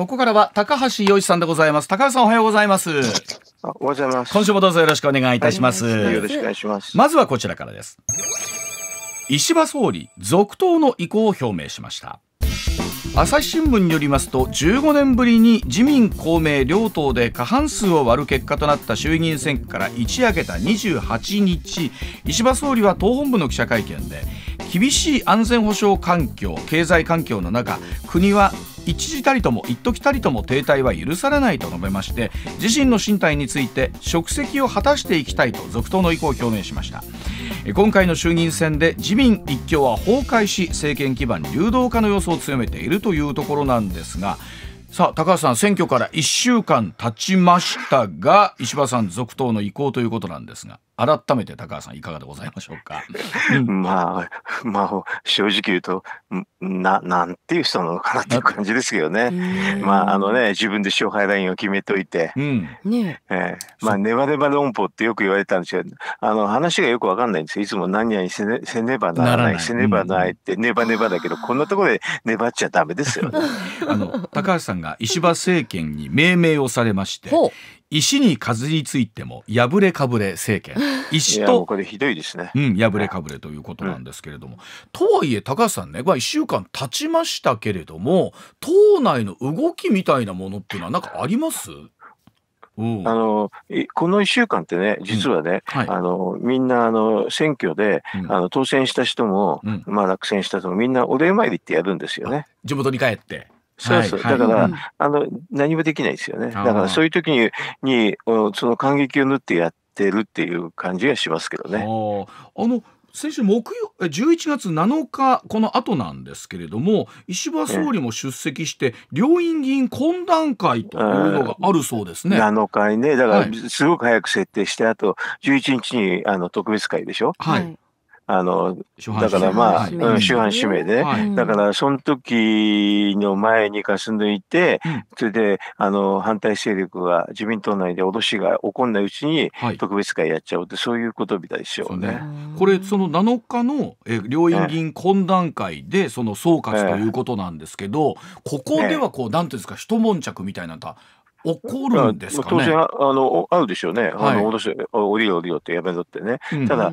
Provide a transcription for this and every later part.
ここからは高橋洋一さんでございます。高橋さんおはようございます。おはようございます。今週もどうぞよろしくお願いいたします。よろしくお願いします。まずはこちらからです。石破総理続投の意向を表明しました。朝日新聞によりますと15年ぶりに自民公明両党で過半数を割る結果となった衆議院選挙から一夜明けた28日石破総理は党本部の記者会見で厳しい安全保障環境経済環境の中国は一時たりとも一時たりとも停滞は許されないと述べまして自身の進退について職責を果たしていきたいと続投の意向を表明しました今回の衆議院選で自民一強は崩壊し政権基盤流動化の様子を強めているというところなんですがさあ高橋さん選挙から1週間経ちましたが石破さん続投の意向ということなんですが。改めて高橋さんいかがでございましょうか。まあまあ正直言うとななんていう人なのかなっていう感じですけどね。まああのね自分で勝敗ラインを決めといて、うんねえー、まあネバネバ論法ってよく言われたんですけどあの話がよくわかんないんですよいつも何やせねせねばならないせねばないってネバネバだけどこんなところで粘っちゃダメですよ、ね、あの高橋さんが石破政権に命名をされまして石にかずりついても破れかぶれ政権 石とこれひどいですね、うん、破れかぶれということなんですけれども、うん、とはいえ高橋さんね、まあ、1週間経ちましたけれども党内の動きみたいなものっていうのは何かありますあのこの1週間ってね、実はね、うんはい、あのみんなあの選挙で、うん、あの当選した人も、うん、まあ、落選した人も、みんなお礼参りってやるんですよね。地元に帰って。そうそう。だから、あの、何もできないですよね。だからそういう時に、に、その感激を縫ってやってるっていう感じがしますけどね。あの、先週木曜11月7日この後なんですけれども石破総理も出席して両院議員懇談会というのがあるそうですね。7日にねだからすごく早く設定して、はい、あと11日にあの特別会でしょ。はいあの、だからまあ、主犯指名ではい、だからその時の前にかすんでいて、うん、それで、あの、反対勢力が自民党内で脅しが起こんないうちに、特別会やっちゃうって、そういうことみたいですよね。ねこれ、その7日の、え両院議員懇談会で、その総括ということなんですけど、ここではこう、なんていうんですか、一悶着みたいなのと起こるんですか、ね、当然あの、あるでしょうね、はい、あの私降りろ降りろってやめろってね、ただ、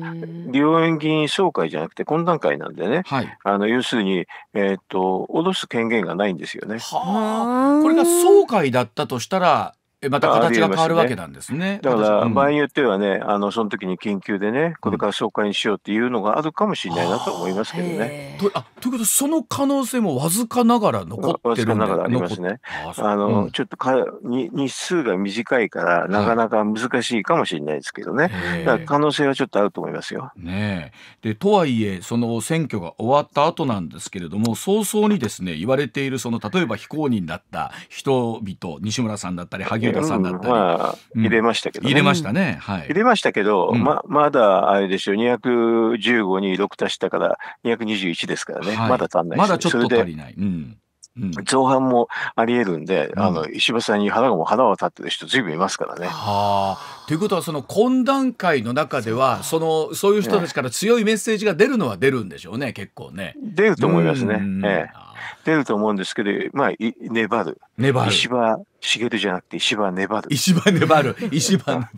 両園議員総会じゃなくて、懇談会なんでね、はい、あの要するに、えーと、脅す権限がないんですよね。はこれが総会だったとしたら、また形が変わるわけなんですね。だから、場合によってはね、あのその時に緊急でね、これから総会にしようっていうのがあるかもしれないなと思いますけどね。とあということその可能性もわずかながら残ってるんだわずかながらありますね。あの、うん、ちょっとかに日数が短いから、なかなか難しいかもしれないですけどね、はい、可能性はちょっとあると思いますよ。ねでとはいえ、その選挙が終わった後なんですけれども、早々にですね言われている、その例えば非公認だった人々、西村さんだったり、萩さんだったり、まあ、入れましたけど、ね、入れましたね、はい、入れましたけど、ままだあれでしょう215に6足したから221ですからね、はい、まだ足んないまだちょっと足りない、うん造反もありえるんで、うん、あの石破さんに腹が花を立ってる人ずいぶんいますからね。はあ、ということはその懇談会の中ではそのそういう人たちから強いメッセージが出るのは出るんでしょうね結構ね。出ると思いますね。ええ、出ると思うんですけど、まあ、い粘る粘る石破茂じゃなくて石破粘る石破粘る石破粘る。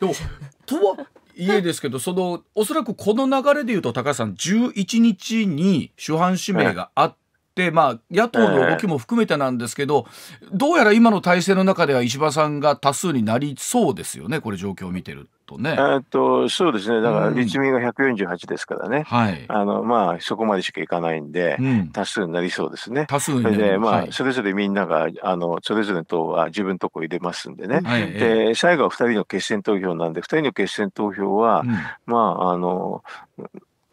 でもとはいえですけどそのおそらくこの流れでいうと高橋さん11日に主犯指名があって。、まあ、野党の動きも含めてなんですけど、どうやら今の体制の中では石破さんが多数になりそうですよね、これ、状況を見てるとね。っとそうですね、だから立民が148ですからね、まあ、そこまでしかいかないんで、うん、多数になりそうですね。多数にで、まあ、それぞれみんながあの、それぞれの党は自分のとこ入れますんでね、はい、で最後は2人の決選投票なんで、2人の決選投票は、うん、まあ、あの、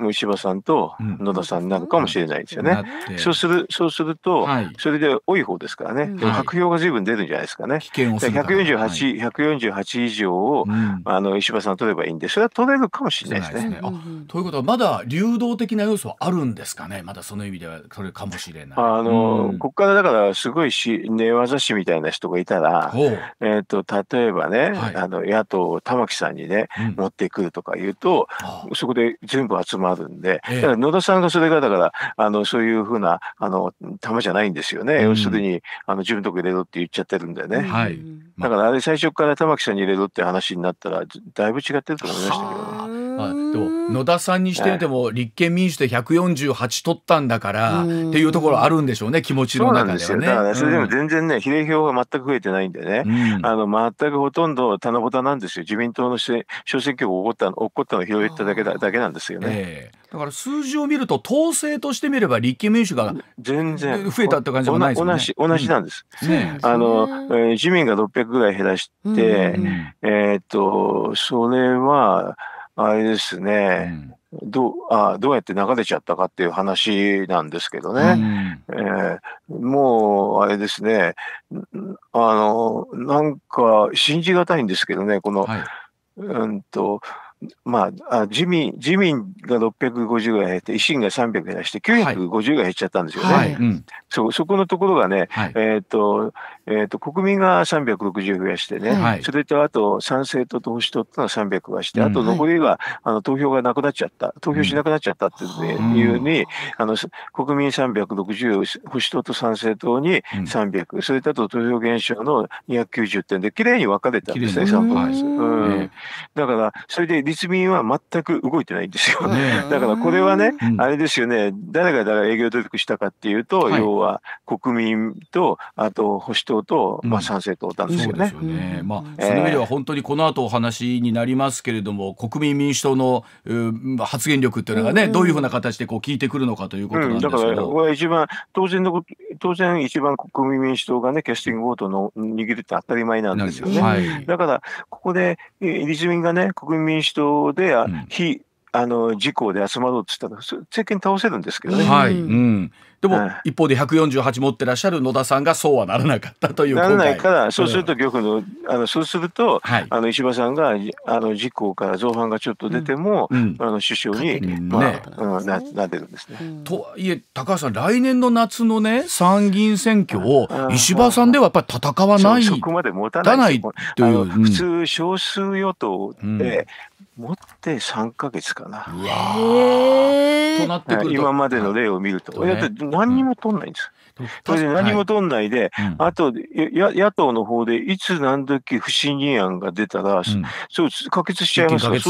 石破さんと野田さんなのかもしれないですよね。うん、そうするそうすると、はい、それで多い方ですからね、うん、でも白票が随分出るんじゃないですかね。危険をする148、はい、148以上を、うん、あの石破さん取ればいいんで、それは取れるかもしれないですね。すねということは、まだ流動的な要素はあるんですかね、まだその意味では、それかもしれない。あのここからだから、すごいし寝技師みたいな人がいたら、えーと、例えばね、はい、あの野党玉木さんにね、持ってくるとか言うと、そこで全部集まる。あるんで、ええ、野田さんがそれがだから、あのそういうふうなあの玉じゃないんですよね、うん、要するにあの自分とこ入れろって言っちゃってるんだよね。はい、だからあれ、最初から玉木さんに入れろって話になったら、だいぶ違ってると思いましたけどはい、でも野田さんにしてみても、立憲民主で148取ったんだからっていうところあるんでしょうね、気持ちの中ではね。それでも全然ね、比例票が全く増えてないんでね、うん、あの全くほとんど七ぼたなんですよ、自民党の小選挙区起こったの起こったのを拾っただけだだけなんですよね。えー、だから数字を見ると、統制として見れば、立憲民主が全然増えたって感じもないですよね。同じ同じなんです、うんね、あの自民が600ぐらい減らして、うん、えー、っとそれはあれですね、うん、どうあどうやって流れちゃったかっていう話なんですけどね、うん、えー、もうあれですね、あのなんか信じがたいんですけどね、この、はい、うんと、まあ、自民自民が650ぐらい減って、維新が300減らして、950が減っちゃったんですよね。はいはいそそこのところがね、はい、えーと、えーと、国民が360増やしてね、はい、それとあと賛成と投資とってのは300増やして、あと残りは、あの投票がなくなっちゃった、投票しなくなっちゃったっていうふうに、あの国民360、保守党と賛成党に300、うん、それとあと投票減少の290点で、綺麗に分かれたんですね、3分です。うん、だから、それで立民は全く動いてないんですよ。だからこれはね、あれですよね、誰が営業努力したかっていうと、はい、要は国民と、あと保守党党と、まあ、賛成党だんですよね。うん、よねまあ、その意味では本当にこの後お話になりますけれども、えー、国民民主党の、えー、発言力っていうのがね、うん、どういうふうな形でこう聞いてくるのかということなんですけど、うん、だからこれ一番当然のこと、当然一番国民民主党がねキャスティングボートの握るって当たり前なんですよね。はい、だからここで立民がね国民民主党で非、あの自公で集まろうとしたら政権倒せるんですけどね。はい、うんでも、はい、一方で148持ってらっしゃる野田さんがそうはならなかったというならないからそうすると玉の、あのそうすると、はい、あの石破さんがあの自公から造反がちょっと出ても、うん、あの首相に、まあねうん、ななってるんですね。とはいえ高橋さん来年の夏のね参議院選挙を石破さんではやっぱり戦わないそこまで持たないという、普通少数与党で、持って三か月かな。ええ。今までの例を見ると。だって何にも取んないんです。それで何も取んないで、あとや、野党の方でいつ何時不信任案が出たら、そう可決しちゃいますから、そ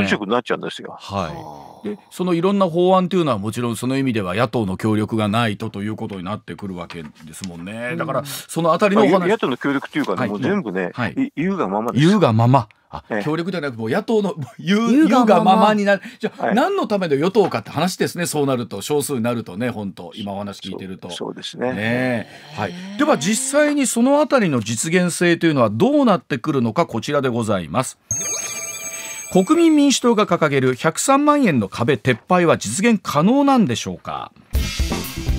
ういうなっちゃうんですよ。はい、でそのいろんな法案というのは、もちろんその意味では野党の協力がないとということになってくるわけですもんね。だから、そのあたりの野党の協力というか、もう全部ね、言うがまま言うがまま。あ、協力ではなくもう野党の言うがままになるじゃあ、はい、何のための与党かって話ですねそうなると少数になるとね本当今お話聞いてるとそうですねね、はい、では実際にそのあたりの実現性というのはどうなってくるのかこちらでございます。国民民主党が掲げる103万円の壁撤廃は実現可能なんでしょうか。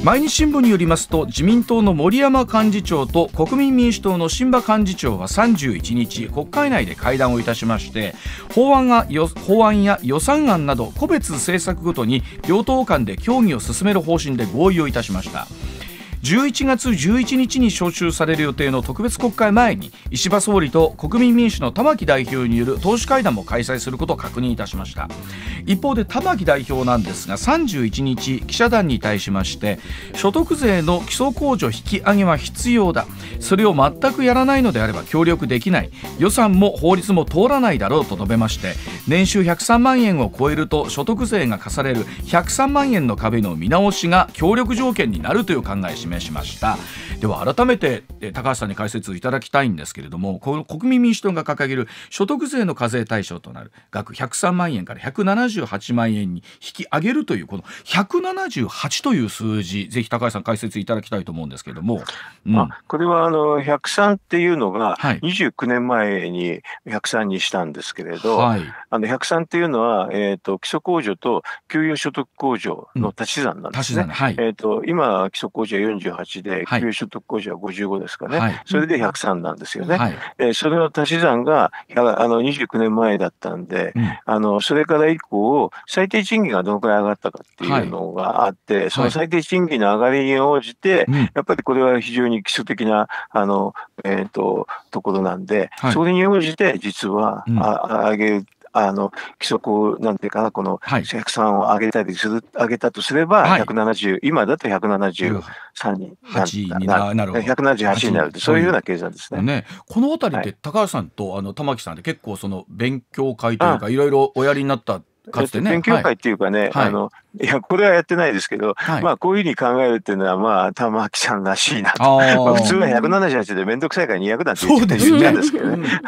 毎日新聞によりますと自民党の森山幹事長と国民民主党の新馬幹事長は31日国会内で会談をいたしまして法案が法案や予算案など個別政策ごとに両党間で協議を進める方針で合意をいたしました。11月11日に召集される予定の特別国会前に石破総理と国民民主の玉木代表による党首会談も開催することを確認いたしました一方で玉木代表なんですが31日記者団に対しまして所得税の基礎控除引き上げは必要だそれを全くやらないのであれば協力できない予算も法律も通らないだろうと述べまして年収103万円を超えると所得税が課される103万円の壁の見直しが協力条件になるという考えを示しましたでは改めて高橋さんに解説いただきたいんですけれどもこの国民民主党が掲げる所得税の課税対象となる額103万円から178万円に引き上げるというこの178という数字ぜひ高橋さん解説いただきたいと思うんですけれども、うん、これはあの103っていうのが29年前に103にしたんですけれど、はい、あの103っていうのは、えーと、基礎控除と給与所得控除の足し算なんですね。うんはい、えと、今基礎控除は48で、給与所得控除は55ですかね、はい、それで103なんですよね。はい、えそれの足し算があの29年前だったんで、うん、あのそれから以降、最低賃金がどのくらい上がったかっていうのがあって、はい、その最低賃金の上がりに応じて、はい、やっぱりこれは非常に基礎的なあの、えーと、ところなんで、それに応じて実は、あ上げる。あの規則なんていうかな、この103を上げたりする、上げたとすれば、170、今だと173にななる、178になるそういうような計算ですね。このあたりって、高橋さんとあの玉木さんって結構その勉強会というか、いろいろおやりになったかつてね。研究会っていうかね、はい、あのいやこれはやってないですけど、はい、まあこういうふうに考えるっていうのはまあ玉木さんらしいなと。まあ、普通は178で面倒くさいから200だって言っうんですけどね。ね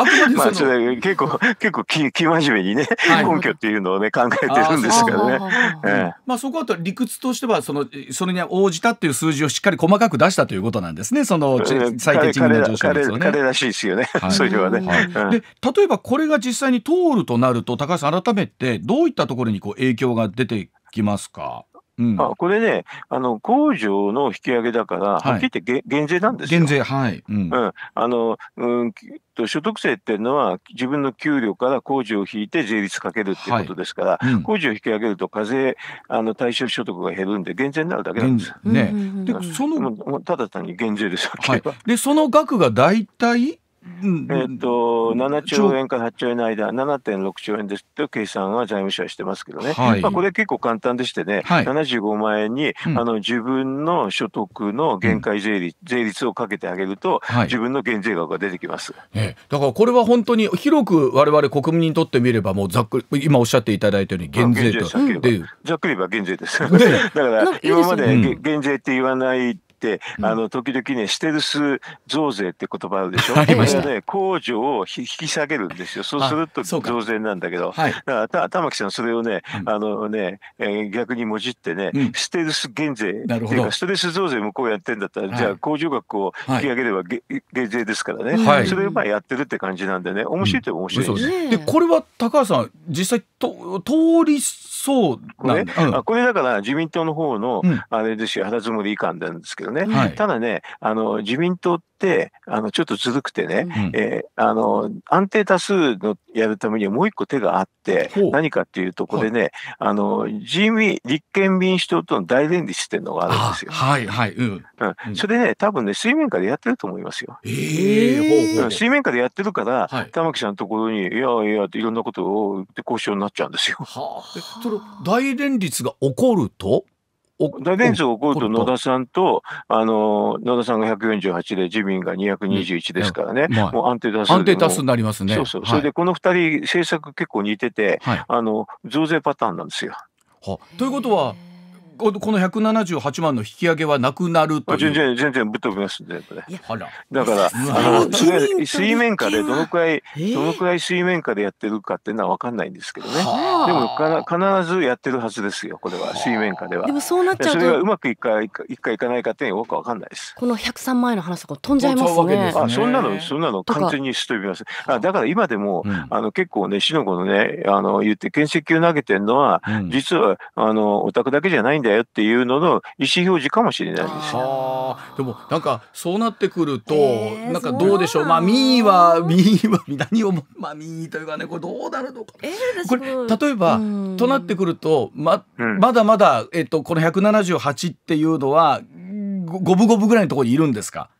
まあそれ結構結構きき真面目にね、根拠っていうのをね考えてるんですけどね。あまあそこは理屈としてはそのそれに応じたっていう数字をしっかり細かく出したということなんですね。その最低賃金の上昇率ね。彼らしいですよね。はね。で例えばこれが実際に通るとなると高橋さん改めてってどういったところにこう影響が出てきますかうん、あこれね、あの工場の引き上げだから、はい、はっきり言って減税なんですよ。減税、はい。うん、うん、あのうんと所得税っていうのは、自分の給料から工事を引いて税率かけるっていうことですから、はいうん、控除を引き上げると課税、あの対象所得が減るんで、減税になるだけなんです。ね、でそのただ単に減税です、はい、でその額が大体えっと、7兆円から8兆円の間、7.6兆円ですと計算は財務省はしてますけどね、はい、まあ、これ結構簡単でしてね、はい、75万円に、うん、あの自分の所得の限界税率うん、税率をかけてあげると、はい、自分の減税額が出てきます、ね、だからこれは本当に広くわれわれ国民にとってみれば、もうざっくり、今おっしゃっていただいたように減税と。ざっくり言えば減税です。だから今まで減税って言わない、うん、あの時々ね、ステルス増税って言葉あるでしょ、ありましたこれね、控除を引き下げるんですよ、そうすると増税なんだけど、はい、だからた玉木さん、それをね、うん、あのね、えー、逆にもじってね、うん、ステルス減税っていうか、ストレス増税向こうやってんだったら、はい、じゃあ、控除額を引き上げれば減、はい、税ですからね、はい、それをまあやってるって感じなんでね、面白いと面白いでうん、でこれは高橋さん、実際と、通りそうなんこれ、うん、これだから、自民党の方の、あれですよ、肌積もり遺憾なんですけど、よね。はい、ただね、あの自民党ってあのちょっとずるくてね、うん、えー、あの安定多数のやるためにはもう一個手があって、何かっていうと、これね、はい、あの自民、立憲民主党との大連立してるのがあるんですよ。はいはい、うん、うん、それね、多分ね、水面下でやってると思いますよ。えー、水面下でやってるから、はい、玉木さんのところに、いやいや、いろんなことを交渉になっちゃうんですよ。はあ、それ大連立が起こると大連勝が起こると野田さんと、あの、野田さんが148で、自民が221ですからね、うんもう安定多数安定多数になりますね。そうそう。はい、それでこの二人、政策結構似てて、はい、あの、増税パターンなんですよ。ということは、この178万の引き上げはなくなると全然、全然ぶっ飛びますんで、こだから、あの、水面下でどのくらい、どのくらい水面下でやってるかっていうのは分かんないんですけどね。でもか、必ずやってるはずですよ、これは、水面下では。でもそうなっちゃうと。それがうまくいくか、いくかいかないかってよく分かんないです。この103万円の話とか飛んじゃいますね。あ、そんなの、そんなの完全にしとびます。あだから今でも、あの、結構ね、しのこのね、あの、言って、建設級投げてるのは、実は、あの、お宅だけじゃないんだだよっていうのの意思表示かもしれないですあでもなんかそうなってくると、えー、なんかどうでしょうまあミーはミーは何を まあミーというかねこれどうなるのか、えー、これ例えばとなってくるとままだまだ、えっと、この178っていうのは五分五分ぐらいのところにいるんですか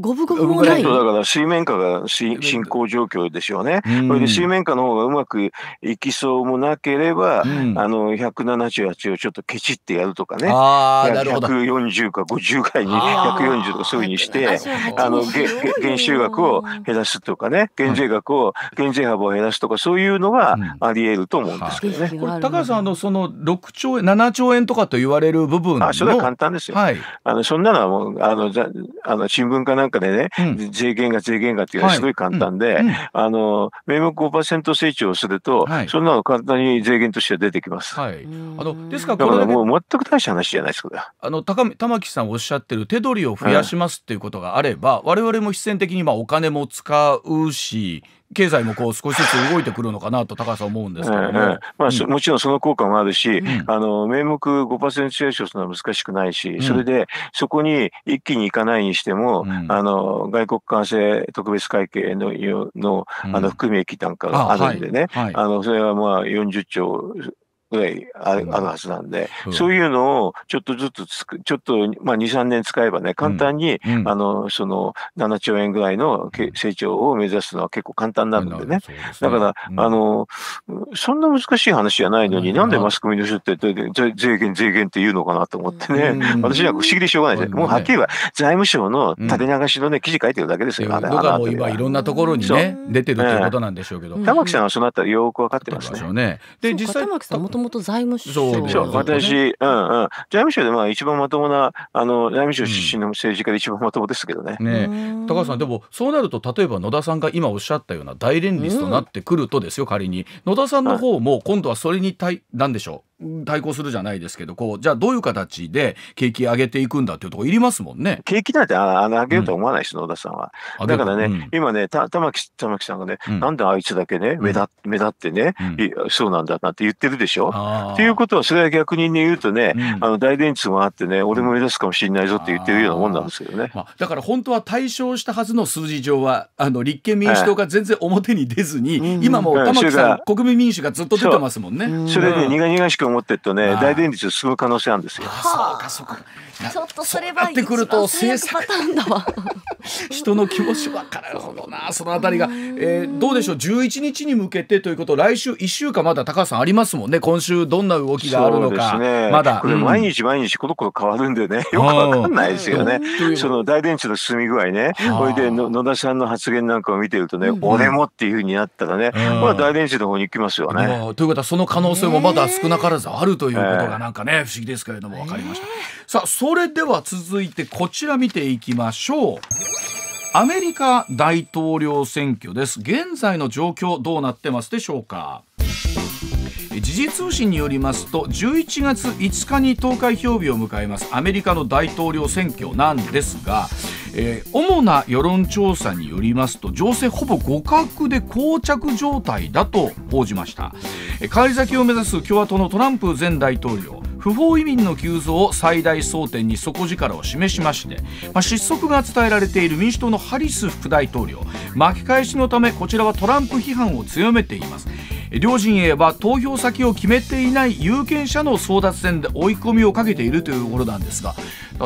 五分五分もない。だから水面下が進行状況でしょうね。それで水面下の方がうまくいきそうもなければ、うん、あの百七十八をちょっとケチってやるとかね。ああ、なるほど。140か五十回に百四十とかそういうふにして、あの減収額を減らすとかね、減税額を減税幅を減らすとかそういうのがあり得ると思うんですけどね。うん、これ高橋さんあのその六兆円七兆円とかと言われる部分のあそれは簡単ですよ。はい、あのそんなのはもうあのあの新聞かなんかかでね、税減が税減がっていうのはすごい簡単で、あの、名目5%成長をすると、そんなの簡単に税減として出てきます。はい。あの、ですからこれはもう全く大した話じゃないですか。あの、高玉木さんおっしゃってる手取りを増やしますっていうことがあれば、我々も必然的にまあお金も使うし、経済もこう少しずつ動いてくるのかなと高橋さん思うんですけども、えまあ、うん、もちろんその効果もあるし、うん、あの名目5%成長するのは難しくないし、うん、それでそこに一気にいかないにしても、あの外国為替特別会計ののあの含み益なんかがあるんでね、はい、あのそれはまあ40兆ぐらいあるはずなんで、うん、そういうのをちょっとずつつく、ちょっと、まあ、2、3年使えばね、簡単に、うん、あの、その7兆円ぐらいの成長を目指すのは結構簡単なんでね。ねだから、あの、そんな難しい話じゃないのに、なんでマスコミの人って税減、税減って言うのかなと思ってね、私は不思議でしょうがないですもうはっきりは財務省の垂れ流しのね、記事書いてるだけですよ、あれ。僕はもう今いろんなところにね、出てるということなんでしょうけど。玉木さんはそのあたりよくわかってますね。で、実際、玉木さんもともと財務省私、うんうん、財務省でまあ一番まともなあの財務省出身の政治家で一番まともですけどねうんね、高橋さんでもそうなると例えば野田さんが今おっしゃったような大連立となってくるとですよ、仮に野田さんの方も今度はそれに対何でしょう対抗するじゃないですけどこうじゃあどういう形で景気上げていくんだっていうところいりますもんね景気なんてあ上げようと思わないし、うん、野田さんはだからね、うん、今ねた玉木玉木さんがね、うん、なんであいつだけね目立目立ってね、そうなんだなって言ってるでしょっていうことはそれは逆に、ね、言うとね、あの大電通があってね俺も目立つかもしれないぞって言ってるようなもんなんですけどね、まあ、だから本当は対象したはずの数字上はあの立憲民主党が全然表に出ずに、今も玉木さん、国民民主がずっと出てますもんねそれで苦々しくを持ってるとね、大電流進む可能性あるんですよ。そうか、そうか。ちょっとそれはってくると政策 人の気持ちわかるほどな、そのあたりが、えー、どうでしょう。11日に向けてということ、来週1週間まだ高橋さんありますもんね。今週どんな動きがあるのか、ね、まだこれ毎日毎日この子変わるんでね、よくわかんないですよね。その大電池の進み具合ね、これで野田さんの発言なんかを見てるとね、俺もっていうふうになったらね、まあ大電池の方に行きますよね。ということはその可能性もまだ少なからずあるということがなんかね、不思議ですけれども分かりました、さあそれでは続いてこちら見ていきましょうアメリカ大統領選挙です現在の状況どうなってますでしょうか時事通信によりますと11月5日に投開票日を迎えますアメリカの大統領選挙なんですが、えー、主な世論調査によりますと情勢ほぼ互角で膠着状態だと報じました返り咲きを目指す共和党のトランプ前大統領不法移民の急増を最大争点に底力を示しまして、まあ、失速が伝えられている民主党のハリス副大統領巻き返しのためこちらはトランプ批判を強めています両陣営は投票先を決めていない有権者の争奪戦で追い込みをかけているというところなんですが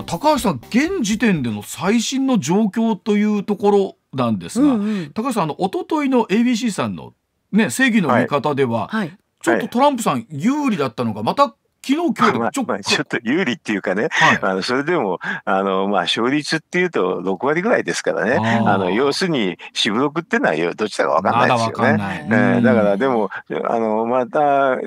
高橋さん現時点での最新の状況というところなんですが、うんうん、高橋さんあの一昨日の ABC さんの、ね、正義の味方では、はいはいちょっとトランプさん有利だったのが、また昨日、今日ちょ,、まあ、ちょっと有利っていうかね、はい、あのそれでも、あの、まあ、勝率っていうと6割ぐらいですからね、あの、要するに、四分六ってのはどっちだかわかんないですよね。まだえー、だから、でも、あの、また、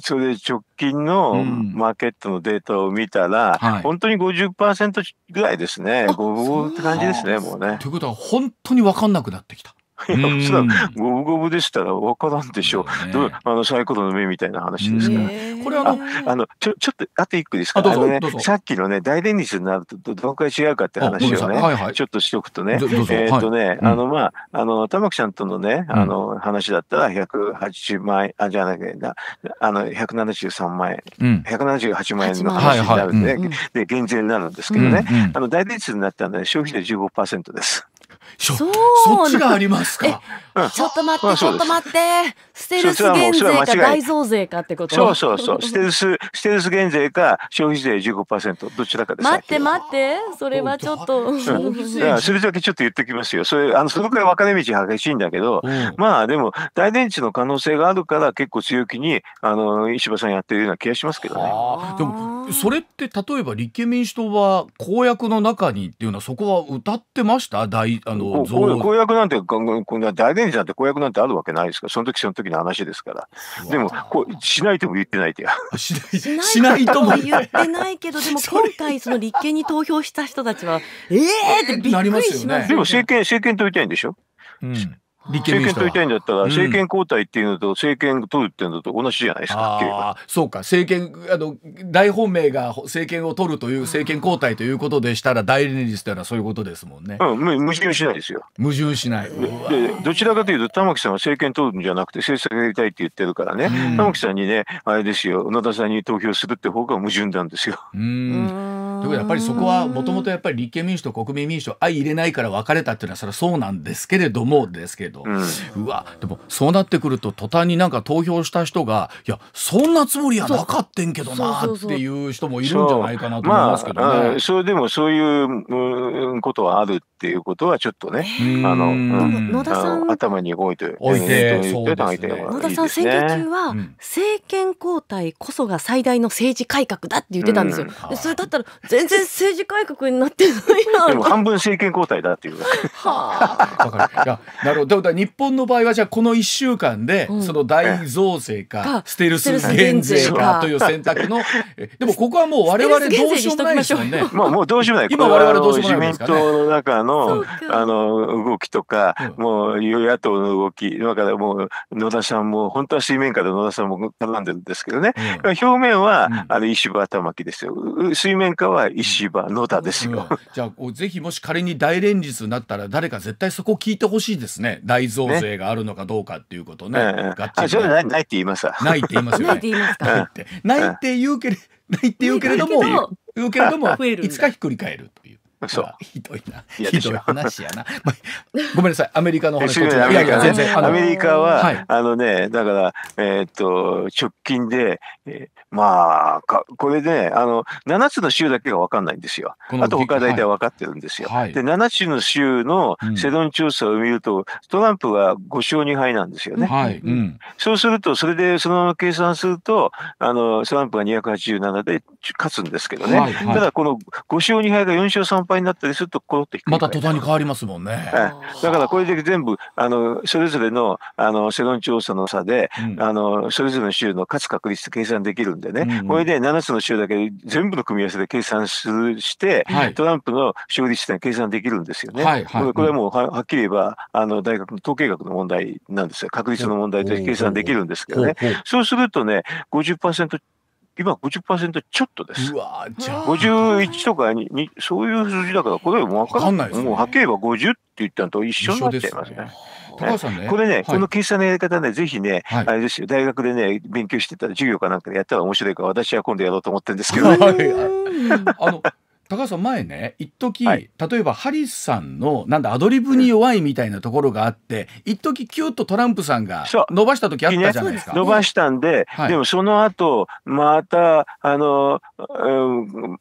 それで直近のマーケットのデータを見たら、うんはい、本当に50%ぐらいですね、5ぼって感じですね、もうね。ということは、本当にわかんなくなってきた。そら五分五分でしたら分からんでしょう。うね、あのサイコロの目みたいな話ですから。これはあのちょちょっとあと一個ですか。あのねさっきのね大連立になるとどのくらい違うかって話をね、はいはい、ちょっとしておくとね。えっとね、はい、あのまああの玉木さんとのねあの話だったら百八万円あじゃなくてなあの百七十三万円百七十八万円の話になるんで、で減税になるんですけどね。あの大連立になったので消費税十五パーセントです。そそっちがありますか。ちょっと待って、ちょっと待って。ステルス減税か大増税かってこと。そうそうそう。ステルス、ステルス減税か消費税十五パーセント、どちらかです。待って待って、それはちょっと。それだけちょっと言ってきますよ。それ、あの、そのくらい分かれ道激しいんだけど、うん、まあでも、大電池の可能性があるから結構強気に、あの、石破さんやってるような気がしますけどね。でも、それって例えば立憲民主党は公約の中にっていうのはそこは歌ってました大、ああの公約なんて、大前提なんて公約なんてあるわけないですから、その時その時の話ですから、でもこう、しないとも言ってないって、しないとも言ってないけど、でも今回、その立憲に投票した人たちは、ええーってびっくりしますよね。でも政権、政権取りたいんでしょ、うん政権取りたいんだったら、政権交代っていうのと政権取るっていうのと同じじゃないですか、うん、あそうか政権あの大本命が政権を取るという政権交代ということでしたら大連立というのはそういうことですもんね、うん、矛盾しないですよ矛盾しないでどちらかというと玉木さんは政権取るんじゃなくて政策やりたいって言ってるからね、うん、玉木さんにねあれですよ野田さんに投票するって方が矛盾なんですようんやっぱりそこはもともとやっぱり立憲民主と国民民主と相入れないから分かれたっていうのはそれはそうなんですけれどもですけどど、うん、うわでもそうなってくると途端になんか投票した人がいやそんなつもりはなかったんけどなっていう人もいるんじゃないかなと思いますけどね。それでもそういうことはあるっていうことはちょっとね、あの、野田さん頭に動いておいて、ね、野田さん選挙中は、政権交代こそが最大の政治改革だって言ってたんですよ。それだったら全然政治改革になってないでも半分政権交代だっていう。はあ。なるほど。日本の場合はじゃあこの1週間で、その大増税かステルス減税かという選択のでもここはもう我々どうしようもないですもんね。まあもうどうしようもない。今我々どうしようもないですかね。自民党の中ののあの動きとか、もう与野党の動き、だからもう野田さんも、本当は水面下で野田さんも絡んでるんですけどね、表面は、あの石破玉木ですよ、水面下は石破野田ですよ。じゃあ、ぜひもし仮に大連日になったら、誰か絶対そこ聞いてほしいですね、大増税があるのかどうかっていうことね。ねそないないって言いますないって言いますよね。ないって言うけれないってども、言うけれども、いつかひっくり返るという。そう。ひどいな。ひどい話やな。ごめんなさい、アメリカの 話。いやいや、全然。アメリカは、あのね、だから、えっと、直近で、まあか、これで、ね、あの、7つの州だけが分かんないんですよ。あと他大体分かってるんですよ。で、7つの州の世論調査を見ると、トランプは5勝2敗なんですよね。はいうん、そうすると、それでそのまま計算すると、あの、トランプが287で勝つんですけどね。ただ、この5勝2敗が4勝3敗配になったりすると、こロまた途端に変わりますもんね。だからこれで全部、あのそれぞれのあの世論調査の差で、うん、あの、それぞれの州の勝つ確率計算できるんでね、うんうん、これで7つの州だけ全部の組み合わせで計算するして、はい、トランプの勝率点計算できるんですよね。はいはい、これはもうははっきり言えばあの、大学の統計学の問題なんですよ、確率の問題で計算できるんですけどね。そうするとね、50%今50%ちょっとです。うわじゃあ。51とかにに、そういう数字だから、これもう分かんないです、ね、もうはっきり言えば50って言ったのと一緒になっちゃいますね。ね、これね、はい、この計算のやり方ね、ぜひね、はい、あれですよ、大学でね、勉強してた授業かなんかでやったら面白いから、私は今度やろうと思ってるんですけど、ね、はい、あの高橋さん前ね一時、はい、例えばハリスさんのなんだアドリブに弱いみたいなところがあって一時キュッとトランプさんが伸ばした時あったじゃないですか。伸ばしたんで、はい、でもその後またあの、うん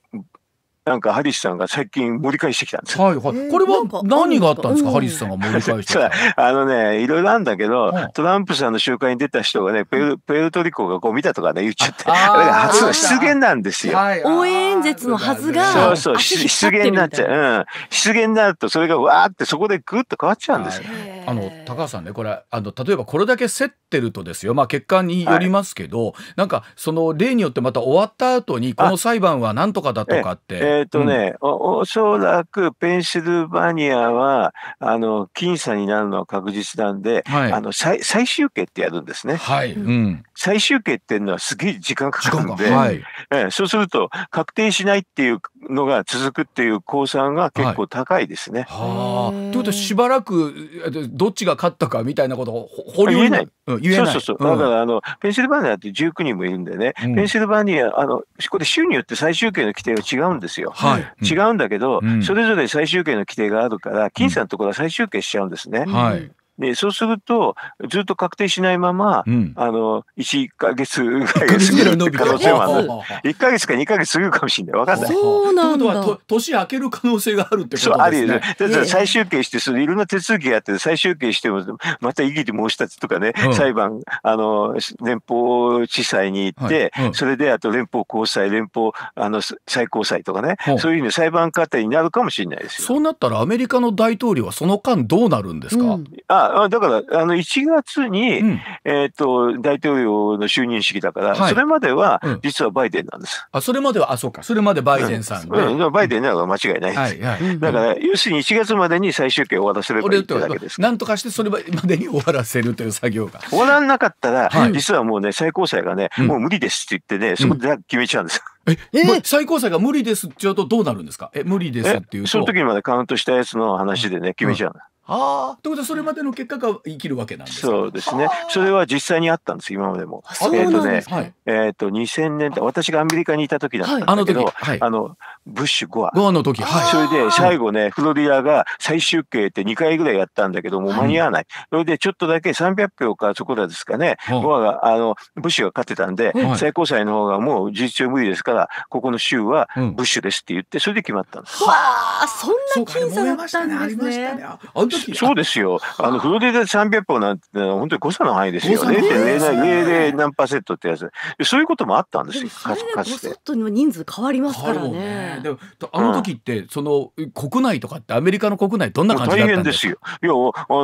なんかハリスさんが最近盛り返してきたんですはいはい。これは何があったんですか、ハリスさんが盛り返して あのね、いろいろあるんだけど、はい、トランプさんの集会に出た人がね、ペルペルトリコがこう見たとかね、言っちゃって、あれが初の失言なんですよ。応援演説のはずが、そうそう、失言になっちゃう。うん。失言になると、それがわーってそこでぐっと変わっちゃうんですよ。あの高橋さんねこれあの例えばこれだけ競ってるとですよ、まあ、結果によりますけど、はい、なんかその例によってまた終わった後にこの裁判はなんとかだとかって。えっ、えー、とね、うん、おそらくペンシルバニアはあの僅差になるのは確実なんで、はい、あの最最終形ってやるんですね。はい、うん最終形っていうのはすげえ時間かかるんで、はい、えそうすると確定しないっていうのが続くっていう公算が結構高いですね。はい、はあ、ということしばらくどっちが勝ったかみたいなことを掘り言えない、言えないそうそうそう、うん、だからあのペンシルバニアって19人もいるんでね、うん、ペンシルバニアあのこれ州によって最終形の規定は違うんですよ。はい、違うんだけど、それぞれ最終形の規定があるから僅差のところは最終形しちゃうんですね。はいでそうすると、ずっと確定しないまま、うん、あの、1か月ぐらい過ぎる可能性はある。1か月か2か月過ぎるかもしれない。分かんない。そうなとは年明ける可能性があるってことですね。そう、あるよね。だから再集計して、そいろんな手続きがあって、再集計しても、また異議で申し立てとかね、うん、裁判、あの、連邦地裁に行って、はいうん、それであと連邦高裁、連邦、あの、最高裁とかね、そういうの裁判過程になるかもしれないですよ。そうなったらアメリカの大統領はその間どうなるんですか、あだから、あの、1月に、うん、えっ、ー、と、大統領の就任式だから、はい、それまでは、実はバイデンなんです。あ、それまでは、あ、そうか、それまでバイデンさんで。うん、バイデンなのは間違いないです。はいはい、だから、要するに1月までに最終形を終わらせればいいってだけです。なんとかして、それまでに終わらせるという作業が。終わらなかったら、はい、実はもうね、最高裁がね、もう無理ですって言ってね、そこで決めちゃうんです。え、えー、最高裁が無理ですって言うとどうなるんですかえ、無理ですっていうと。その時までカウントしたやつの話でね、決めちゃう、うんああ、ということはそれまでの結果が生きるわけなんですそうですね。それは実際にあったんです、今までも。そうなんですえっ、ー、ねはい、えー、と2000年代、私がアメリカにいた時だったんですけど、はい、あの、はい、ブッシュ5話。ゴアの時、はい。それで最後ね、フロリダが最終形って2回ぐらいやったんだけど、もう間に合わない。それでちょっとだけ300票かそこらですかね、ゴアが、あの、ブッシュが勝ってたんで、最高裁の方がもう事実上無理ですから、ここの州はブッシュですって言って、それで決まったんです。うん、わあ、そんな僅差だったんですね。ありましたね。そうですよ。あの、フロリダで300本なんて、本当に誤差の範囲ですよね。0.00何パーセントってやつ。そういうこともあったんですよ。かつて。5の人数変わりますからね。ねでもあの時って、その、国内とかってアメリカの国内どんな感じだったんですか大変ですよ。いや、あの、だから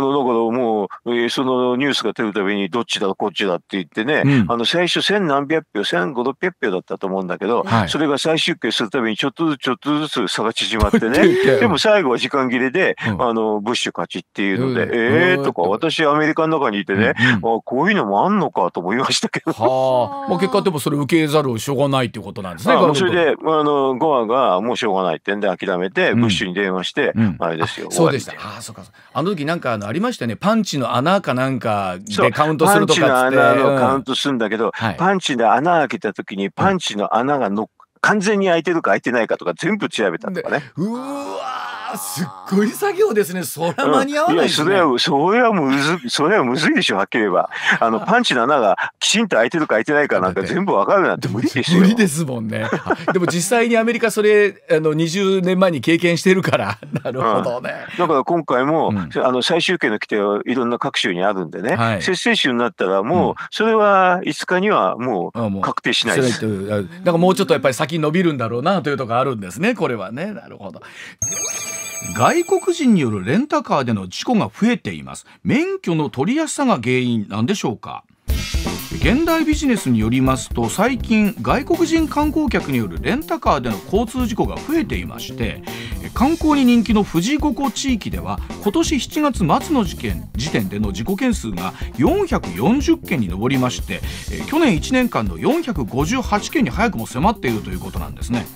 もう、そのニュースが出るたびに、どっちだ、こっちだって言ってね、うん、あの、最初千何百票、千五、六百票だったと思うんだけど、はい、それが再集計するたびに、ちょっとずつちょっとずつ差が縮まってね、でも最後は時間切れで、うん、あの、ブッシュ勝っていうので、うん、ええー、とか、私アメリカの中にいてね、うん、あこういうのもあんのかと思いましたけど。はあ、まあ、結果でもそれ受けざるをしょうがないっていうことなんですね。それで、あの、ゴアがもうしょうがないってんで諦めて、ブッシュに電話して、あれですよ。そうでした。あ、そうか。あの時なんかありましたね。パンチの穴かなんかでカウントするとかパンチの穴のカウントするんだけど、はい、パンチの穴開けた時にパンチの穴が乗っ完全に開いてるか開いてないかとか全部調べたとかね。うわすっごい作業ですね。そりゃ間に合わない、ねうん、それは、それはむず、それはむずいでしょ、はっきり言えば。あの、パンチの穴がきちんと開いてるか開いてないかなんか全部わかるなんて無理です無理ですもんね。でも実際にアメリカそれ、あの、20年前に経験してるから。なるほどね。うん、だから今回も、うん、あの、最終形の規定はいろんな各州にあるんでね。はい、節制州になったらもう、それは5日にはもう確定しないです。だからもうちょっとやっぱり先先伸びるんだろうなというとこあるんですねこれはねなるほど。外国人によるレンタカーでの事故が増えています免許の取りやすさが原因なんでしょうか現代ビジネスによりますと最近外国人観光客によるレンタカーでの交通事故が増えていまして観光に人気の富士五湖地域では今年7月末の時件時点での事故件数が440件に上りまして、え去年1年間の458件に早くも迫っているということなんですね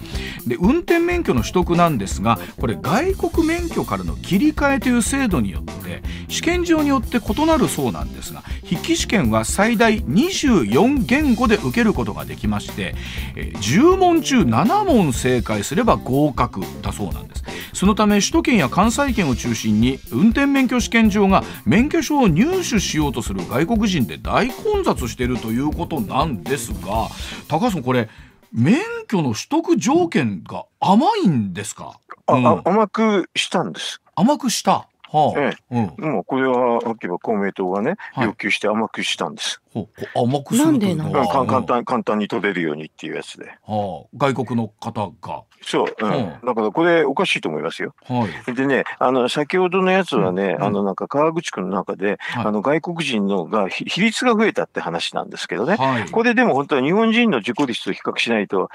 で運転免許の取得なんですがこれ外国免許からの切り替えという制度によって試験場によって異なるそうなんですが筆記試験は最大24言語で受けることができまして10問中7問正解すれば合格だそうなんですそのため首都圏や関西圏を中心に運転免許試験場が免許証を入手しようとする外国人で大混雑しているということなんですが高橋さんこれ免許の取得条件が甘いんですか、うん、甘くしたんです。甘くした。はあ、ええ、うん、もうこれは、秋葉公明党がね、要求して甘くしたんです。はい、甘くするというのは、うん、簡単、簡単に取れるようにっていうやつで。はあ、外国の方が。そう、うん、だからこれおかしいと思いますよ。はい、でね、あの、先ほどのやつはね、うん、あの、なんか川口区の中で、あの、外国人のが、比率が増えたって話なんですけどね、はい、これでも本当は日本人の事故率と比較しないと、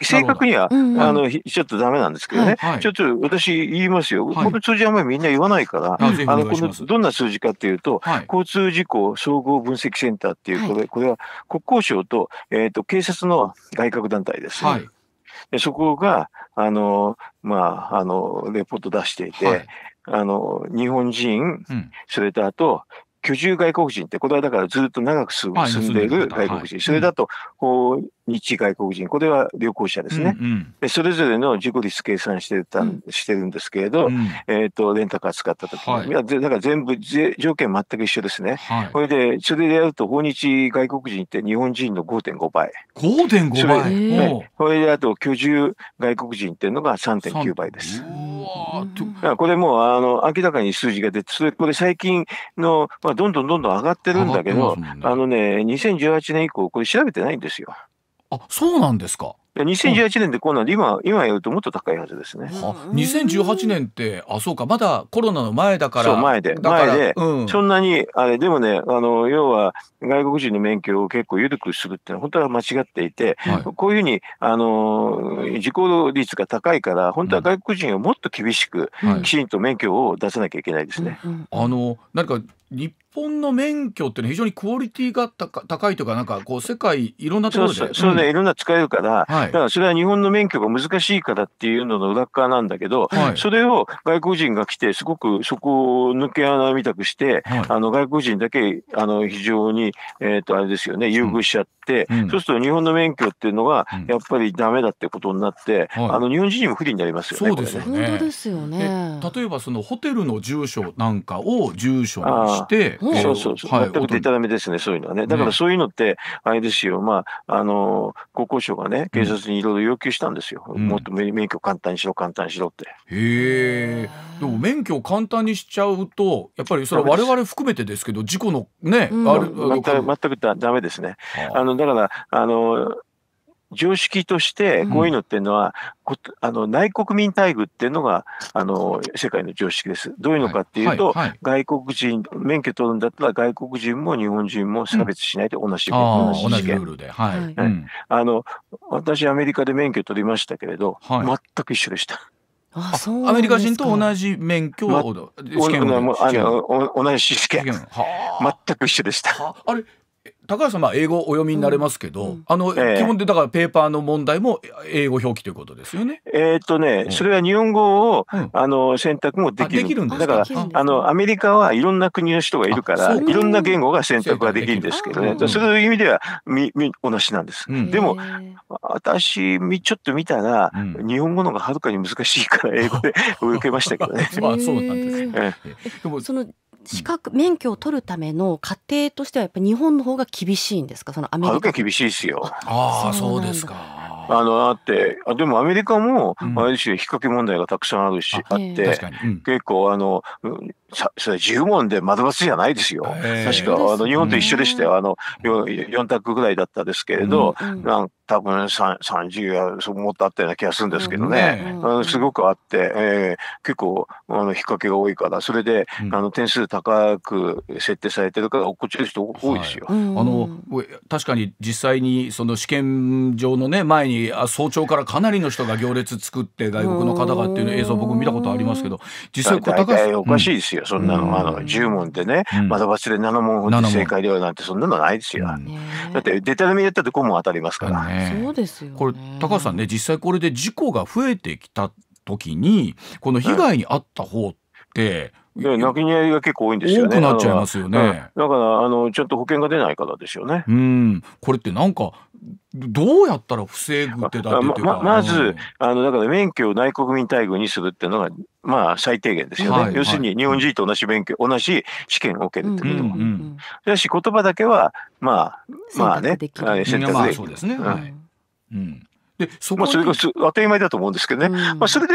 正確には、うん、あの、ちょっとだめなんですけどね、ちょっと私言いますよ。この数字あんまりみんな言わないから、あの、この、どんな数字かっていうと、交通事故総合分析センターっていう、これ、これは国交省と、えっ、ー、と、警察の外郭団体です。はいでそこが、あの、まあ、あの、レポート出していて、はい、あの、日本人、うん、それとあと、居住外国人って、これはだからずっと長く住んでいる外国人、それだと訪日外国人、これは旅行者ですね、それぞれの事故率計算してたんしてるんですけれど、えー、とレンタカー使った時に、い、だから全部条件全く一緒ですね、これでそれでやると訪日外国人って日本人の5.5倍。5.5倍ね、これであと居住外国人っていうのが3.9倍です。これもうあの明らかに数字が出て、それこれ最近の、まがどんどんどんどん上がってるんだけど、ね、あのね、2018年以降、これ調べてないんですよ。あそうなんですか。2018年でこうなんで、今、今やるともっと高いはずですね。2018年って、あ、そうか、まだコロナの前だから。そう、前で。前で、うん、そんなに、あれ、でもね、あの、要は、外国人の免許を結構緩くするってのは、本当は間違っていて、はい、こういうふうに、あの、事故率が高いから、本当は外国人をもっと厳しく、きちんと免許を出さなきゃいけないですね。はい、あの、なんか、日本の免許っていうのは非常にクオリティが高いというか、なんかこう世界いろんなところで。そうそうね、いろんな使えるから、はい、だからそれは日本の免許が難しいからっていうのの裏側なんだけど、はい、それを外国人が来て、すごくそこを抜け穴みたくして、はい、あの外国人だけあの非常に、えっ、ー、と、あれですよね、優遇しちゃって、うんうん、そうすると日本の免許っていうのがやっぱりダメだってことになって、うん、あの日本人にも不利になりますよね。そうですよね。ね例えばそのホテルの住所なんかを住所にして、そうそうそう。全くデタラですね、そういうのはね。だからそういうのって、あれですよ、まあ、あの、国交省がね、警察にいろいろ要求したんですよ。うん、もっと免許簡単にしろ、簡単にしろって。へえ。でも免許を簡単にしちゃうと、やっぱりそれは我々含めてですけど、事故のね、うん、ある、全く全くダメですね。あの、だから、あの、常識としてこういうのっていうのは、うん、あの内国民待遇っていうのがあの世界の常識です。どういうのかっていうと、はいはいはい、外国人免許取るんだったら外国人も日本人も差別しないで同じ、うん、同じールで、はい、うん、あの私アメリカで免許取りましたけれど、はい、全く一緒でした。ああアメリカ人と同じ免許を、ま、試験を同じ試験全く一緒でした。あれ高橋さん英語お読みになれますけど、うんうん、あの、えー、基本でだからペーパーの問題も英語表記ということですよね。えー、っとね、それは日本語を、あの選択もできる。できるんですだからあのアメリカはいろんな国の人がいるから、いろんな言語が選択ができるんですけどね。そういう意味ではみみ同じなんです。でも私ちょっと見たら、日本語のがはるかに難しいから英語で受けましたけどね。まあそうなんです、ね。でもその資格、免許を取るための過程としてはやっぱ日本の方が厳しいんですかそのアメリカ厳しいですよああそうですかあの、あって、あでもアメリカも、ある種、引っ掛け問題がたくさんあるし、うん、あって、うん、結構、あの、さそれ自由問で窓罰じゃないですよ。確か、あの、日本と一緒でしたよ。あの、4択ぐらいだったですけれど、なん多分30や、そう思ったあったような気がするんですけどね。うん、すごくあって、えー、結構、あの、引っ掛けが多いから、それで、あの、点数高く設定されてるから、落っこちる人多いですよ。あの、確かに実際に、その試験場のね、前に、あ早朝からかなりの人が行列作って、外国の方がっていう映像僕見たことありますけど、実際、高橋おかしいですよ。よ、そんなの。あの10問でね、窓バ忘で7問打正解ではなんて、そんなのないですよ。だって、デタラメやったと5問当たりますから。そうですよ、これ、高橋さんね、実際これで事故が増えてきた時に、この被害に遭った方って、で泣きに合いが結構多いんですよね。多くなっちゃいますよね。うん、だからあのちゃんと保険が出ないからですよね。うん、これってなんかどうやったら防ぐってだってままずあのだから免許を内国民待遇にするっていうのがまあ最低限ですよね。はいはい、要するに日本人と同じ免許、同じ試験を受けるってこと。うしかし言葉だけはまあまあね選択できる。まあそうですね。はい。うんでそこ、まあ、それが当たり前だと思うんですけどね、まあ、それ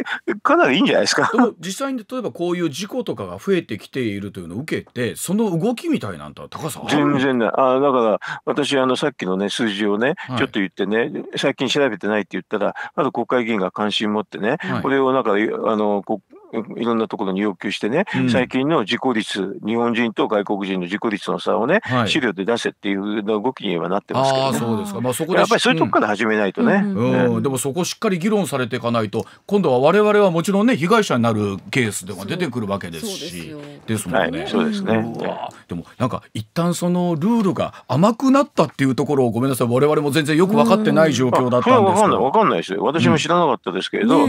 で、かなりいいんじゃないですか。実際に例えばこういう事故とかが増えてきているというのを受けて、その動きみたいなんて高さ全然ない、あだから私あの、さっきの、ね、数字をね、ちょっと言ってね、最近調べてないって言ったら、まず国会議員が関心持ってね、はい、これをなんかあの国いろんなところに要求してね、うん、最近の事故率、日本人と外国人の事故率の差をね、はい、資料で出せっていう動きにはなってますけど、ね、そうですか、まあ、そこでやっぱりそういうとこから始めないとね,、でもそこしっかり議論されていかないと、今度はわれわれはもちろんね、被害者になるケースでも出てくるわけですし、ですもんね、はい、そうですねでもなんか、一旦そのルールが甘くなったっていうところを、ごめんなさい、われわれも全然よく分かってない状況だったんですけど。分かんない分かんないですよ、私も知らなかったですけれど、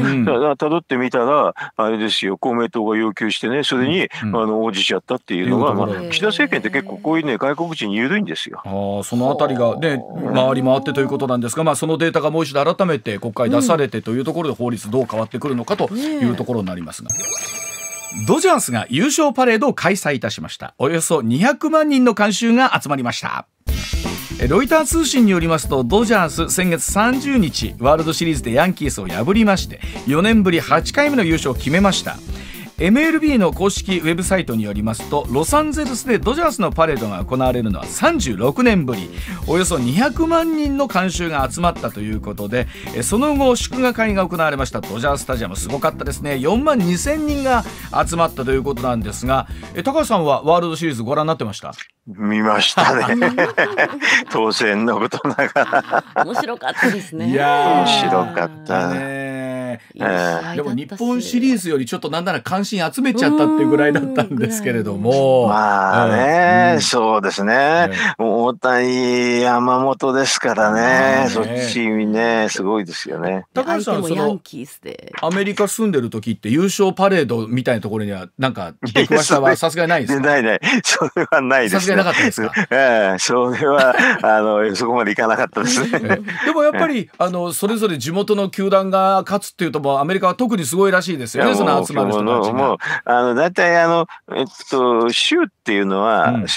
たどってみたら、あれですですよ、公明党が要求してね、それに、うん、あの応じちゃったっていうのが、まあ、岸田政権って結構こういうね、外国人に緩いんですよ。あそのあたりがね、回り回ってということなんですが、まあ、そのデータがもう一度改めて国会出されてというところで、法律どう変わってくるのかというところになりますが。ドジャースが優勝パレードを開催いたしました。およそ200万人の観衆が集まりました。ロイター通信によりますとドジャース先月30日ワールドシリーズでヤンキースを破りまして4年ぶり8回目の優勝を決めました MLB の公式ウェブサイトによりますとロサンゼルスでドジャースのパレードが行われるのは36年ぶりおよそ200万人の観衆が集まったということでその後祝賀会が行われましたドジャースタジアムすごかったですね4万2000人が集まったということなんですが高橋さんはワールドシリーズご覧になってました見ましたね 当選のことながら面白かったですね面白かったねね、えでも日本シリーズよりちょっとなんなら関心集めちゃったっていうぐらいだったんですけれどもまあね、うん、そうですね、大谷山本ですからね、そっちねすごいですよね高橋さんそのアメリカ住んでる時って優勝パレードみたいなところにはなんか出くわしたは さすがにないですかないないそれはないです、ね、さすがなかったですかええそれはあのそこまでいかなかったですねでもやっぱりあのそれぞれ地元の球団が勝つていうともうアメリカは特にすごいらしいですよねその集まる人たちあの大体あの、えっと、州っていうのは、うん、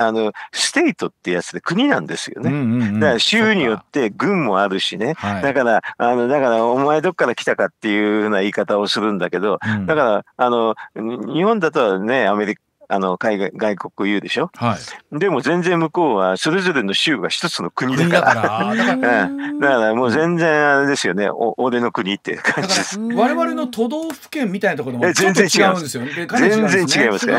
あのステートってやつで国なんですよね、うんうんうん、だから州によって軍もあるしね、だからあのだからお前どっから来たかっていうような言い方をするんだけど、うん、だからあの日本だとねアメリカあの海外外国言うでしょ、はい、でも全然向こうはそれぞれの州が一つの国だからだからもう全然あれですよねお俺の国っていう感じです我々の都道府県みたいなところも全然違うんですよね全然違いますね、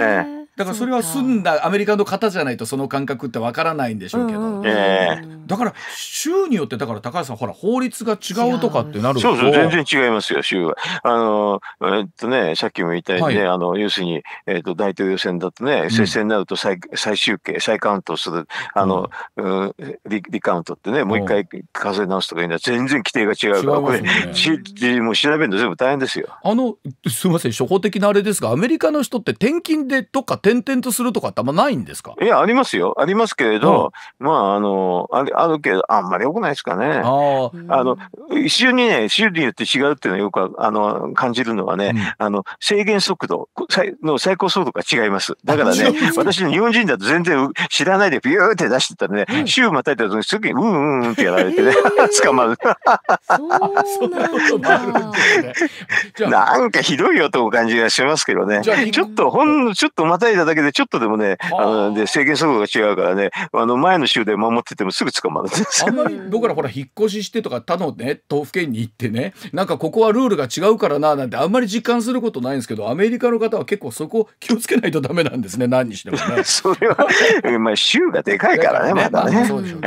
えだからそれは住んだアメリカの方じゃないとその感覚ってわからないんでしょうけど、えー、だから州によってだから高橋さんほら法律が違うとかってなるとそうそう全然違いますよ州はあのえっとねさっきも言ったようにね、はい、あの要するに、えっと大統領選だとね接戦になると再,、再集計再カウントするあの、うん、リリカウントってねもう一回数え直すとかいうのは全然規定が違うから、ね、これちもう調べるの全部大変ですよあのすみません初歩的なあれですがアメリカの人って転勤でとか転転々とするとかってあんまないんですかいや、ありますよ。ありますけれど、うん、まあ、あの、ああるけど、あんまり良くないですかね。あの、一瞬にね、種によって違うっていうのはよく、あの、感じるのはね、うん、あの、制限速度の最高速度が違います。だからね、私、日本人だと全然知らないでビューって出してたらね、うん、週またいた時にすぐにうんうんってやられてね、捕まる。そなんなんかひどいよとう感じがしますけどね。ちょっと、ほんのちょっとまたいだただけでちょっとでもね、あので制限速度が違うからね、あの前の週で守っててもすぐ捕まるんですあんまり僕らほら、引っ越ししてとか他のね、都府県に行ってね、なんかここはルールが違うからな、なんてあんまり実感することないんですけど、アメリカの方は結構そこ気をつけないとだめなんですね、何にしてもね。それは、まあ週がでかいからね、まだね。そうでしょう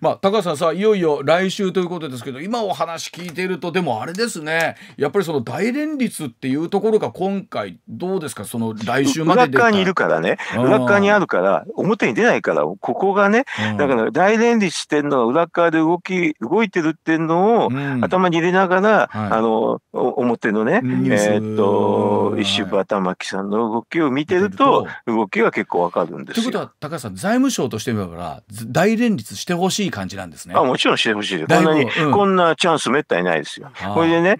まあ高橋さんさ、いよいよ来週ということですけど、今お話聞いてると、でもあれですね、やっぱりその大連立っていうところが今回どうですか、その来週まで裏側にいるからね、裏側にあるから、表に出ないから、ここがね、だから大連立してるのが裏側で動き、動いてるっていうのを頭に入れながら、あの、表のね、えっと、石破玉木さんの動きを見てると、動きが結構わかるんですということは、高橋さん、財務省としてみれば、大連立してほしい感じなんですね。あもちろんしてほしいです。こんなに、こんなチャンスめったにないですよ。これでね、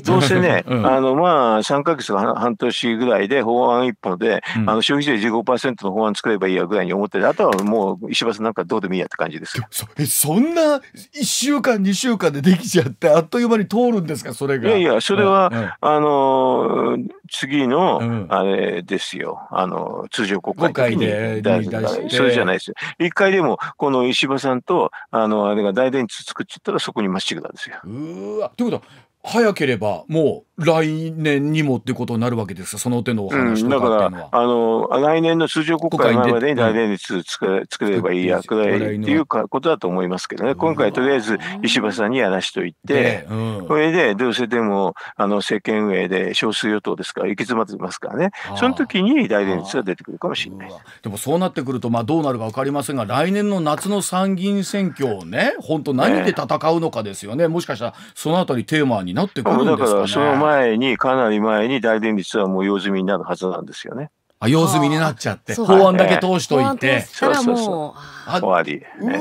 どうせね、あの、まあ、3か月半年ぐらいで法案一本であの消費税15%の法案作ればいいやぐらいに思ってあとはもう石破さんなんかどうでもいいやって感じですそえそんな1週間2週間でできちゃってあっという間に通るんですかそれがいやいやそれは、うんうん、あの次のあれですよあの通常国会的に出しそれじゃないですよ一回でもこの石破さんとあのあれが大電池作っちゃったらそこにまっしぐらですようわいうことは早ければもう来年にもってことになるわけですか、その手のお話とか、うん、だからあの、来年の通常国会までに大連立作ればいいやくらいっていうことだと思いますけどね、今回、とりあえず石破さんにやらしといて、これでどうせでもあの政権運営で少数与党ですから、行き詰まってますからね、その時に大連立が出てくるかもしれないでもそうなってくると、まあ、どうなるか分かりませんが、来年の夏の参議院選挙をね、本当、何で戦うのかですよね、もしかしたらそのあたりテーマになってくるんですかね。前に、かなり前に大連立はもう用済みになるはずなんですよね。あ用済みになっちゃって、法案だけ通しといて、そうそうそう。終わり。うわ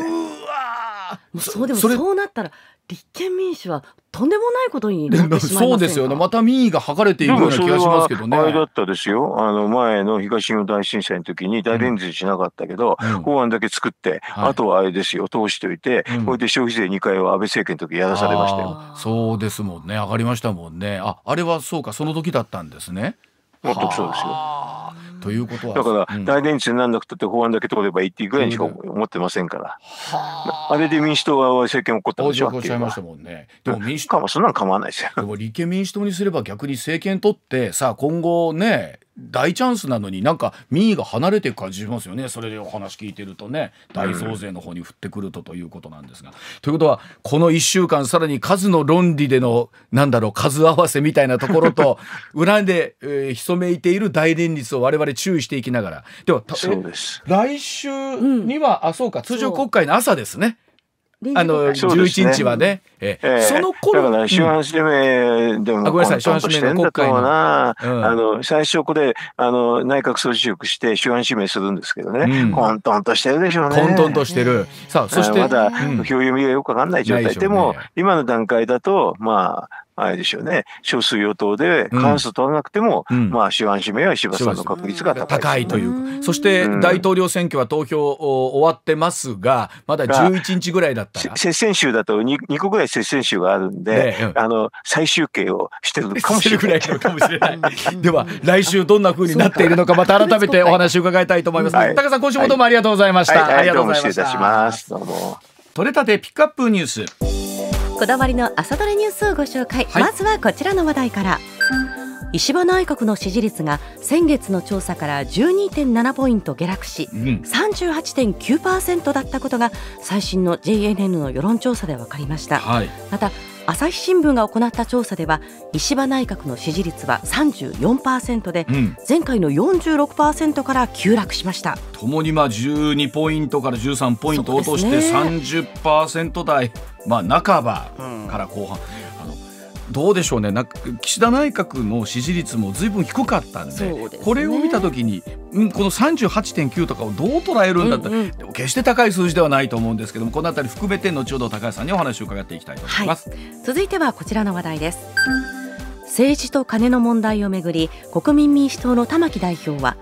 もうそうでもそうなったら立憲民主はとんでもないことに そうですよね。また民意が剥がれているような気がしますけどね。前だったですよ。あの前の東日本大震災の時に大連日しなかったけど、うん、法案だけ作って、うん、あとはあれですよ通しておいて、うん、これで消費税2回は安倍政権の時やらされましたよ。そうですもんね。上がりましたもんね。あ、あれはそうかその時だったんですね。全くそうですよ。ということはだから、大連中にならなくたって法案だけ通ればいいっていうぐらいにしか思ってませんから、あれで民主党は政権起こったんでしょおっしゃいましたもんねでも民主党そんなの構わないですよでも立憲民主党にすれば逆に政権取ってさあ今後ね大チャンスなのになんか民意が離れていく感じしますよねそれでお話聞いてるとね大増税の方に振ってくるとということなんですが。ということはこの1週間さらに数の論理でのなんだろう数合わせみたいなところと 裏で、えー、潜めいている大連立を我々注意していきながらでは来週には、うん、あそうか通常国会の朝ですね。あの11日はね、ええその頃だから主犯指名でも、うん、あごめんなさい主犯指名の国会の,、あの最初これあの内閣総辞職して主犯指名するんですけどね、混沌としてるでしょうね混沌としてるさあそしてまだ表読みがよくわかんない状態、でも今の段階だとまああれですよね、少数与党で過半数取らなくても、うん、まあ、主案指名は石破さんの確率が高い、ね,、高いというそして、大統領選挙は投票終わってますが、まだ11日ぐらいだった接戦州だと 2, 2個ぐらい接戦州があるんで、ね、あの最終形をしてるかもしれない。では、来週どんなふうになっているのか、また改めてお話を伺いたいと思います。高さん、今週もどうもありがとうございました。はいはい、うも失礼いたします。どうも。取れたてピックアップニュース。こだわりの朝どれニュースをご紹介、はい、まずはこちらの話題から石破内閣の支持率が先月の調査から12.7ポイント下落し、うん、38.9%だったことが最新の JNN の世論調査で分かりました、はい、また朝日新聞が行った調査では石破内閣の支持率は34%で、うん、前回の46%から急落しましたともにまあ12ポイントから13ポイント落として30%台、ね、まあ半ばから後半。うんどうでしょうねなんか岸田内閣の支持率もずいぶん低かったんで、ね、これを見た時に、うん、この38.9とかをどう捉えるんだったら、うんうん、でも決して高い数字ではないと思うんですけどもこの辺り含めて後ほど高橋さんにお話を伺っていきたいと思います、はい、続いてはこちらの話題です政治と金の問題をめぐり国民民主党の玉木代表は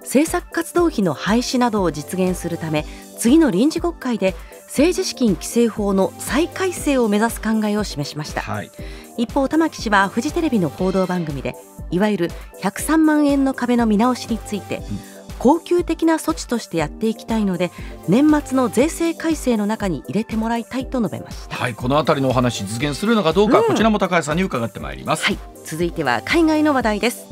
政策活動費の廃止などを実現するため次の臨時国会で政治資金規正法の再改正を目指す考えを示しました、はい、一方玉木氏はフジテレビの報道番組でいわゆる103万円の壁の見直しについて、うん、恒久的な措置としてやっていきたいので年末の税制改正の中に入れてもらいたいと述べました、はい、このあたりのお話実現するのかどうか、うん、こちらも高橋さんに伺ってまいります、はい、続いては海外の話題です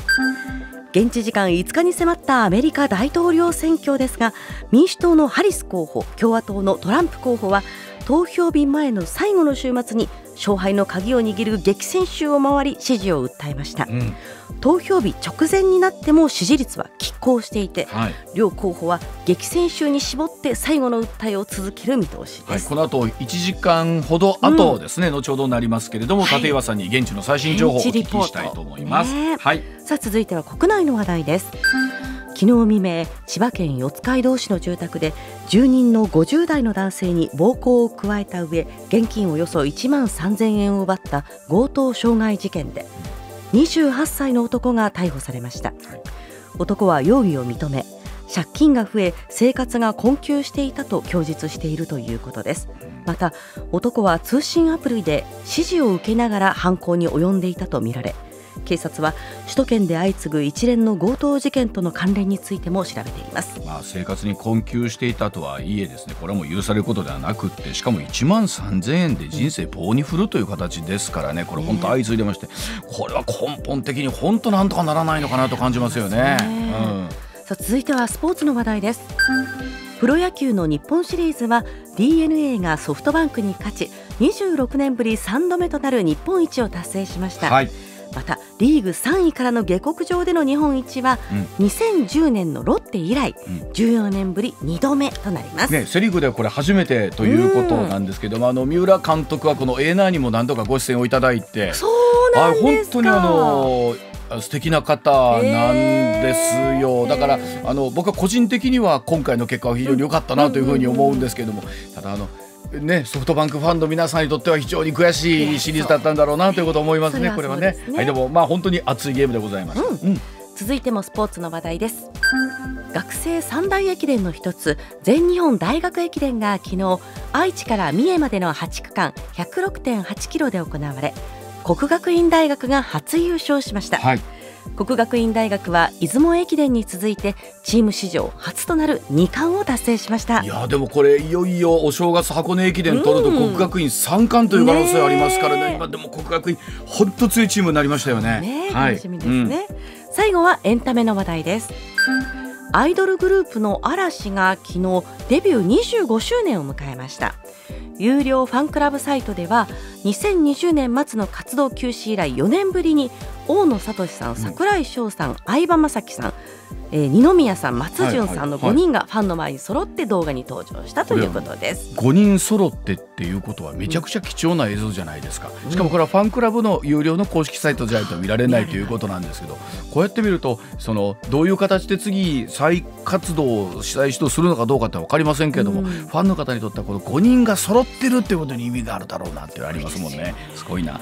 現地時間5日に迫ったアメリカ大統領選挙ですが民主党のハリス候補共和党のトランプ候補は投票日前の最後の週末に勝敗の鍵を握る激戦州を回り支持を訴えました、うん、投票日直前になっても支持率は拮抗していて、はい、両候補は激戦州に絞って最後の訴えを続ける見通しです、はい、この後1時間ほど後ですね、うん、後ほどなりますけれども、はい、立岩さんに現地の最新情報をお聞きしたいと思います、ね、はい。さあ続いては国内の話題です、うん昨日未明千葉県四街道市の住宅で住人の50代の男性に暴行を加えた上現金およそ1万3000円を奪った強盗傷害事件で28歳の男が逮捕されました男は容疑を認め借金が増え生活が困窮していたと供述しているということですまた男は通信アプリで指示を受けながら犯行に及んでいたとみられ警察は首都圏で相次ぐ一連の強盗事件との関連についても調べています、まあ、生活に困窮していたとはいえですねこれも許されることではなくてしかも1万3000円で人生棒に振るという形ですからねこれ本当相次いでまして、これは根本的に本当なんとかならないのかなと感じますよね。うん、さあ続いてはスポーツの話題です。プロ野球の日本シリーズは DNA がソフトバンクに勝ち26年ぶり3度目となる日本一を達成しました。はいまたリーグ3位からの下克上での日本一は、うん、2010年のロッテ以来、うん、14年ぶり2度目となります、ね、セ・リーグではこれ初めてということなんですけども、あの三浦監督はこのエナーにも何度かご出演をいただいてそうなんですか本当にあの素敵な方なんですよ、えー、だからあの僕は個人的には今回の結果は非常に良かったなというふうに思うんですけども、ただあのね、ソフトバンクファンの皆さんにとっては非常に悔しいシリーズだったんだろうなということを思いますね、これはね。はい、でも、まあ、本当に熱いゲームでございます。続いてもスポーツの話題です。学生三大駅伝の一つ全日本大学駅伝が昨日愛知から三重までの8区間106.8キロで行われ国学院大学が初優勝しました、はい、国学院大学は出雲駅伝に続いてチーム史上初となる2冠を達成しましたいやでもこれいよいよお正月箱根駅伝取ると国学院3冠という可能性ありますからね、うん、今でも国学院本当強いチームになりましたよね、ね、楽しみですね、うん、最後はエンタメの話題ですアイドルグループの嵐が昨日デビュー25周年を迎えました有料ファンクラブサイトでは2020年末の活動休止以来4年ぶりに大野智さん櫻井翔さん、相葉雅紀さんえー、二宮さん松潤さんの5人がファンの前に揃って動画に登場したということです、は5人揃ってっていうことはめちゃくちゃ貴重な映像じゃないですか、しかもこれはファンクラブの有料の公式サイトじゃないと見られないということなんですけどこうやって見るとそのどういう形で次再活動をしたい人するのかどうかって分かりませんけれども、ファンの方にとってはこの5人が揃ってるっていうことに意味があるだろうなってありますもんねすごいな。